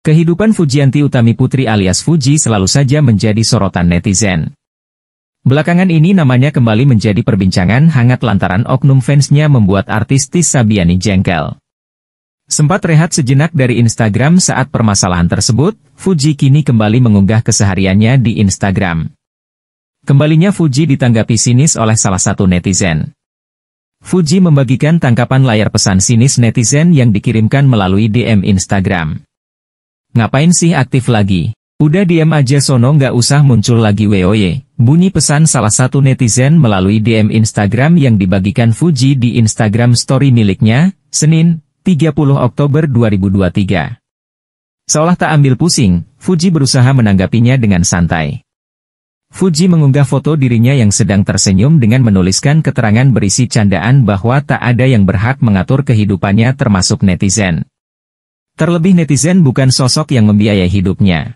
Kehidupan Fujianti Utami Putri alias Fuji selalu saja menjadi sorotan netizen. Belakangan ini namanya kembali menjadi perbincangan hangat lantaran oknum fansnya membuat artis Tis Sabiani jengkel. Sempat rehat sejenak dari Instagram saat permasalahan tersebut, Fuji kini kembali mengunggah kesehariannya di Instagram. Kembalinya Fuji ditanggapi sinis oleh salah satu netizen. Fuji membagikan tangkapan layar pesan sinis netizen yang dikirimkan melalui DM Instagram. Ngapain sih aktif lagi? Udah diem aja sono nggak usah muncul lagi woy. Bunyi pesan salah satu netizen melalui DM Instagram yang dibagikan Fuji di Instagram story miliknya, Senin, 30 Oktober 2023. Seolah tak ambil pusing, Fuji berusaha menanggapinya dengan santai. Fuji mengunggah foto dirinya yang sedang tersenyum dengan menuliskan keterangan berisi candaan bahwa tak ada yang berhak mengatur kehidupannya termasuk netizen. Terlebih netizen bukan sosok yang membiayai hidupnya.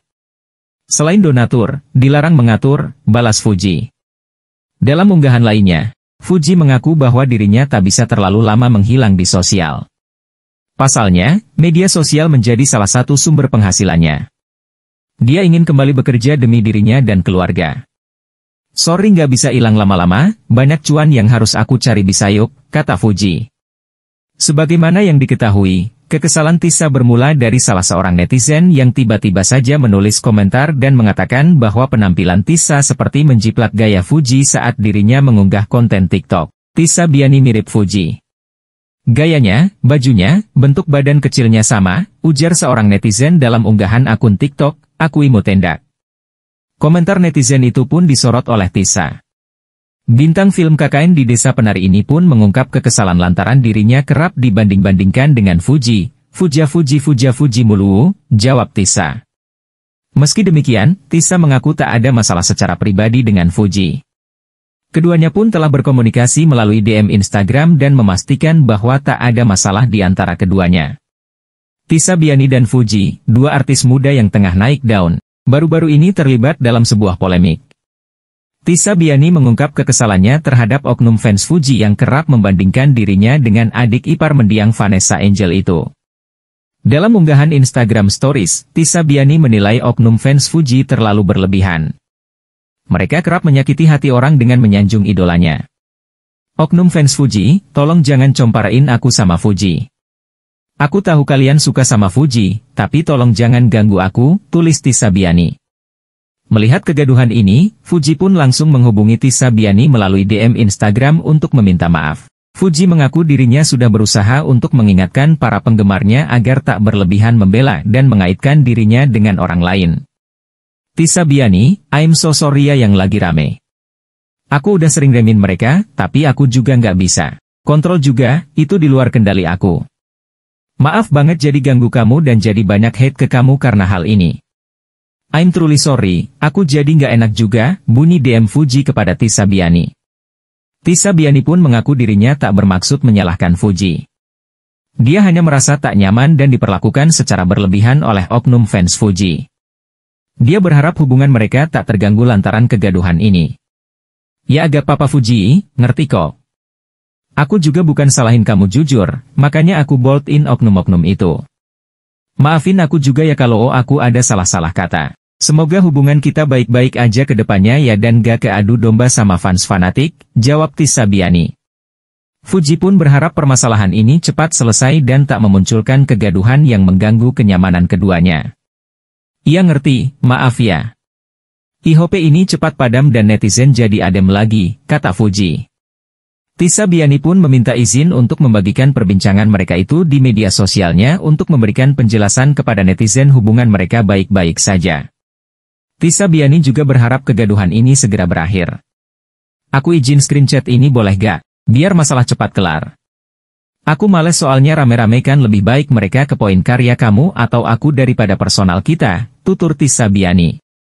Selain donatur, dilarang mengatur, balas Fuji. Dalam unggahan lainnya, Fuji mengaku bahwa dirinya tak bisa terlalu lama menghilang di sosial. Pasalnya, media sosial menjadi salah satu sumber penghasilannya. Dia ingin kembali bekerja demi dirinya dan keluarga. Sorry nggak bisa hilang lama-lama, banyak cuan yang harus aku cari di sayup, kata Fuji. Sebagaimana yang diketahui, Kekesalan Tisa bermula dari salah seorang netizen yang tiba-tiba saja menulis komentar dan mengatakan bahwa penampilan Tisa seperti menjiplak gaya Fuji saat dirinya mengunggah konten TikTok. Tisa Biani mirip Fuji. Gayanya, bajunya, bentuk badan kecilnya sama, ujar seorang netizen dalam unggahan akun TikTok, Akuimotendak. Komentar netizen itu pun disorot oleh Tisa. Bintang film KKN di desa penari ini pun mengungkap kekesalan lantaran dirinya kerap dibanding-bandingkan dengan Fuji, Fuja Fuji Fuja Fuji Mulu, jawab Tisa. Meski demikian, Tisa mengaku tak ada masalah secara pribadi dengan Fuji. Keduanya pun telah berkomunikasi melalui DM Instagram dan memastikan bahwa tak ada masalah di antara keduanya. Tisa Biani dan Fuji, dua artis muda yang tengah naik daun, baru-baru ini terlibat dalam sebuah polemik. Tisa Biani mengungkap kekesalannya terhadap oknum fans Fuji yang kerap membandingkan dirinya dengan adik ipar mendiang Vanessa Angel itu. Dalam unggahan Instagram Stories, Tisa Biani menilai oknum fans Fuji terlalu berlebihan. Mereka kerap menyakiti hati orang dengan menyanjung idolanya. Oknum fans Fuji, tolong jangan comparain aku sama Fuji. Aku tahu kalian suka sama Fuji, tapi tolong jangan ganggu aku, tulis Tisa Biani. Melihat kegaduhan ini, Fuji pun langsung menghubungi Tisa Biani melalui DM Instagram untuk meminta maaf. Fuji mengaku dirinya sudah berusaha untuk mengingatkan para penggemarnya agar tak berlebihan membela dan mengaitkan dirinya dengan orang lain. Tisa Biani, I'm so sorry ya yang lagi rame. Aku udah sering remin mereka, tapi aku juga nggak bisa. Kontrol juga, itu di luar kendali aku. Maaf banget jadi ganggu kamu dan jadi banyak hate ke kamu karena hal ini. I'm truly sorry, aku jadi nggak enak juga, bunyi DM Fuji kepada Tisa Biani. Tisa Biani pun mengaku dirinya tak bermaksud menyalahkan Fuji. Dia hanya merasa tak nyaman dan diperlakukan secara berlebihan oleh oknum fans Fuji. Dia berharap hubungan mereka tak terganggu lantaran kegaduhan ini. Ya agak papa Fuji, ngerti kok. Aku juga bukan salahin kamu jujur, makanya aku bolt in oknum-oknum itu. Maafin aku juga ya kalau aku ada salah-salah kata. Semoga hubungan kita baik-baik aja ke depannya ya dan gak keadu domba sama fans fanatik, jawab Tisa Biani. Fuji pun berharap permasalahan ini cepat selesai dan tak memunculkan kegaduhan yang mengganggu kenyamanan keduanya. Ia ngerti, maaf ya. IHP ini cepat padam dan netizen jadi adem lagi, kata Fuji. Tisa Biani pun meminta izin untuk membagikan perbincangan mereka itu di media sosialnya untuk memberikan penjelasan kepada netizen hubungan mereka baik-baik saja. Tisa Biani juga berharap kegaduhan ini segera berakhir. Aku izin screen chat ini boleh gak? Biar masalah cepat kelar. Aku males soalnya rame-rame kan lebih baik mereka ke poin karya kamu atau aku daripada personal kita, tutur Tisa Biani.